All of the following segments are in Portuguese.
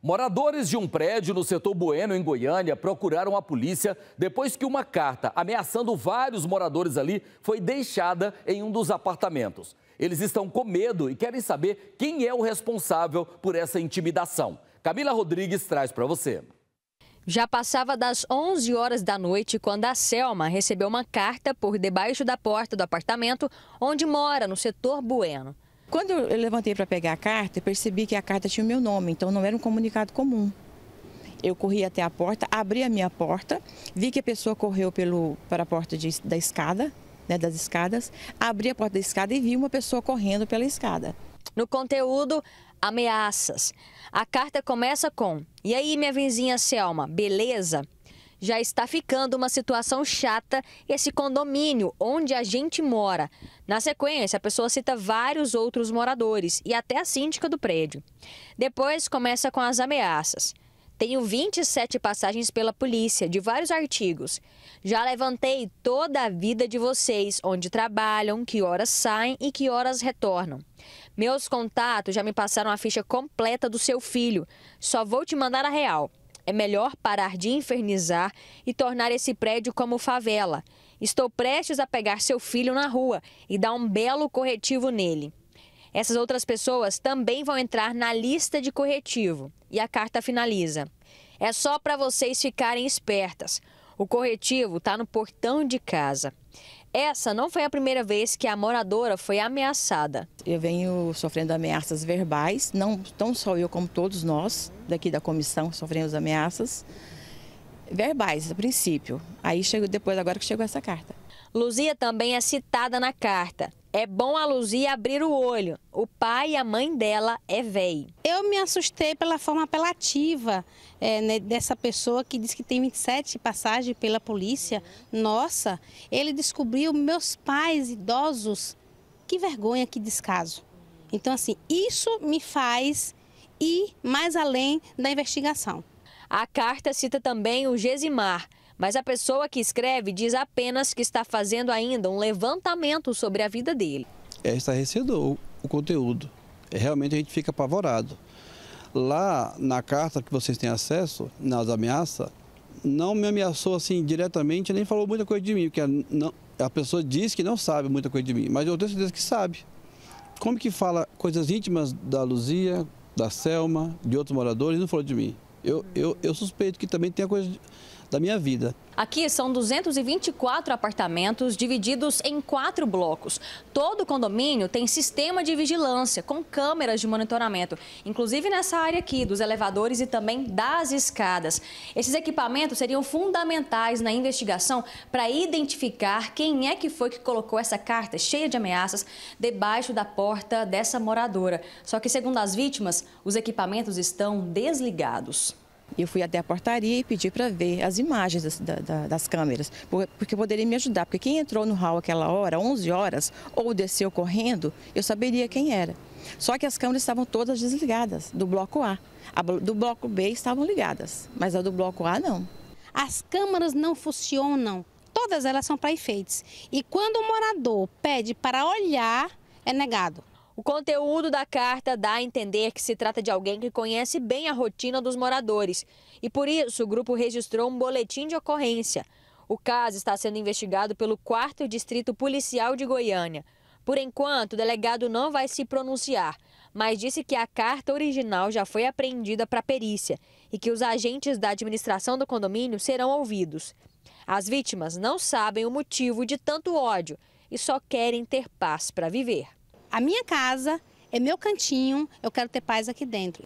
Moradores de um prédio no setor Bueno, em Goiânia, procuraram a polícia depois que uma carta ameaçando vários moradores ali foi deixada em um dos apartamentos. Eles estão com medo e querem saber quem é o responsável por essa intimidação. Camila Rodrigues traz para você. Já passava das 11 horas da noite quando a Selma recebeu uma carta por debaixo da porta do apartamento onde mora, no setor Bueno. Quando eu levantei para pegar a carta, percebi que a carta tinha o meu nome, então não era um comunicado comum. Eu corri até a porta, abri a minha porta, vi que a pessoa correu pelo, para a porta de, da escada, né, das escadas, abri a porta da escada e vi uma pessoa correndo pela escada. No conteúdo, ameaças. A carta começa com: E aí, minha vizinha Selma, beleza? já está ficando uma situação chata esse condomínio onde a gente mora. Na sequência, a pessoa cita vários outros moradores e até a síndica do prédio. Depois começa com as ameaças. Tenho 27 passagens pela polícia, de vários artigos. Já levantei toda a vida de vocês, onde trabalham, que horas saem e que horas retornam. Meus contatos já me passaram a ficha completa do seu filho. Só vou te mandar a real. É melhor parar de infernizar e tornar esse prédio como favela. Estou prestes a pegar seu filho na rua e dar um belo corretivo nele. Essas outras pessoas também vão entrar na lista de corretivo. E a carta finaliza. É só para vocês ficarem espertas. O corretivo está no portão de casa. Essa não foi a primeira vez que a moradora foi ameaçada. Eu venho sofrendo ameaças verbais, não tão só eu como todos nós daqui da comissão sofremos ameaças verbais a princípio. Aí chegou depois agora que chegou essa carta. Luzia também é citada na carta. É bom a Luzia abrir o olho. O pai e a mãe dela é véi. Eu me assustei pela forma apelativa é, né, dessa pessoa que diz que tem 27 passagens pela polícia. Nossa, ele descobriu meus pais idosos. Que vergonha, que descaso. Então, assim, isso me faz ir mais além da investigação. A carta cita também o Gesimar, mas a pessoa que escreve diz apenas que está fazendo ainda um levantamento sobre a vida dele. É estarrecedor o conteúdo. É, realmente a gente fica apavorado. Lá na carta que vocês têm acesso, nas ameaças, não me ameaçou assim diretamente, nem falou muita coisa de mim, porque a, não, a pessoa diz que não sabe muita coisa de mim, mas eu tenho certeza que sabe. Como que fala coisas íntimas da Luzia, da Selma, de outros moradores, não falou de mim. Eu, eu, eu suspeito que também tem a coisa da minha vida. Aqui são 224 apartamentos divididos em quatro blocos. Todo condomínio tem sistema de vigilância com câmeras de monitoramento, inclusive nessa área aqui dos elevadores e também das escadas. Esses equipamentos seriam fundamentais na investigação para identificar quem é que foi que colocou essa carta cheia de ameaças debaixo da porta dessa moradora. Só que segundo as vítimas, os equipamentos estão desligados. Eu fui até a portaria e pedi para ver as imagens das, das câmeras, porque poderia me ajudar. Porque quem entrou no hall aquela hora, 11 horas, ou desceu correndo, eu saberia quem era. Só que as câmeras estavam todas desligadas, do bloco A. A do bloco B estavam ligadas, mas a do bloco A não. As câmeras não funcionam, todas elas são para efeitos. E quando o morador pede para olhar, é negado. O conteúdo da carta dá a entender que se trata de alguém que conhece bem a rotina dos moradores e, por isso, o grupo registrou um boletim de ocorrência. O caso está sendo investigado pelo 4 Distrito Policial de Goiânia. Por enquanto, o delegado não vai se pronunciar, mas disse que a carta original já foi apreendida para perícia e que os agentes da administração do condomínio serão ouvidos. As vítimas não sabem o motivo de tanto ódio e só querem ter paz para viver a minha casa, é meu cantinho, eu quero ter paz aqui dentro.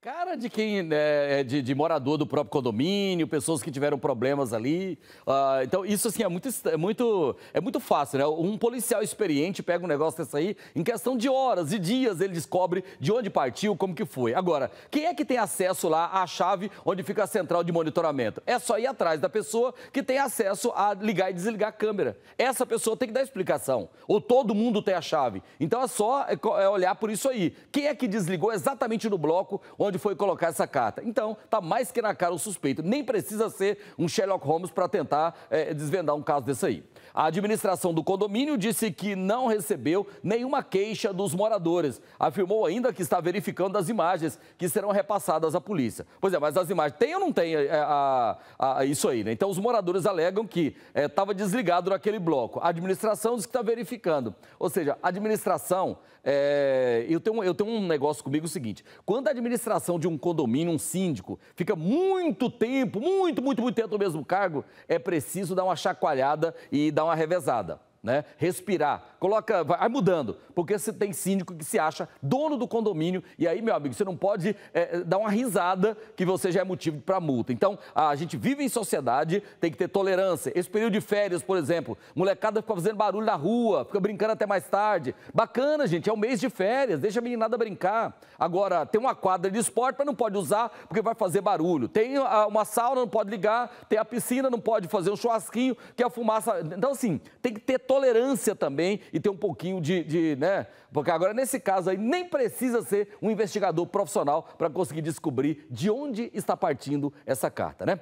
Cara de quem né, é de, de, morador do próprio condomínio, pessoas que tiveram problemas ali. Uh, então, isso assim é muito, é muito é muito fácil, né? Um policial experiente pega um negócio desse aí, em questão de horas e dias ele descobre de onde partiu, como que foi. Agora, quem é que tem acesso lá à chave onde fica a central de monitoramento? É só ir atrás da pessoa que tem acesso a ligar e desligar a câmera. Essa pessoa tem que dar explicação. Ou todo mundo tem a chave. Então é só é é olhar por isso aí. Quem é que desligou exatamente no bloco onde onde foi colocar essa carta. Então, está mais que na cara o suspeito. Nem precisa ser um Sherlock Holmes para tentar é, desvendar um caso desse aí. A administração do condomínio disse que não recebeu nenhuma queixa dos moradores. Afirmou ainda que está verificando as imagens que serão repassadas à polícia. Pois é, mas as imagens tem ou não tem eh, eh, a, a, a isso aí, né? Então, os moradores alegam que estava é, desligado naquele bloco. A administração diz que está verificando. Ou seja, a administração. É, eu, tenho, eu tenho um negócio comigo é o seguinte: quando a administração administração de um condomínio, um síndico, fica muito tempo, muito, muito, muito tempo no mesmo cargo, é preciso dar uma chacoalhada e dar uma revezada né? Respirar. Coloca, vai mudando, porque você tem síndico que se acha dono do condomínio e aí, meu amigo, você não pode é, é dar uma risada que você já é motivo para multa. Então, a gente vive em sociedade, tem que ter tolerância. Esse período de férias, por exemplo, molecada fica fazendo barulho na rua, fica brincando até mais tarde. Bacana, gente, é um mês de férias, deixa a meninada brincar. Agora, tem uma quadra de esporte, mas não pode usar porque vai fazer barulho. Tem uma sauna, não pode ligar, tem a piscina, não pode fazer um churrasquinho, que a fumaça. Então, assim, tem que ter tolerância também e ter um pouquinho de, de né? Porque agora, nesse caso aí, nem precisa ser um investigador profissional para conseguir descobrir de onde está partindo essa carta, né?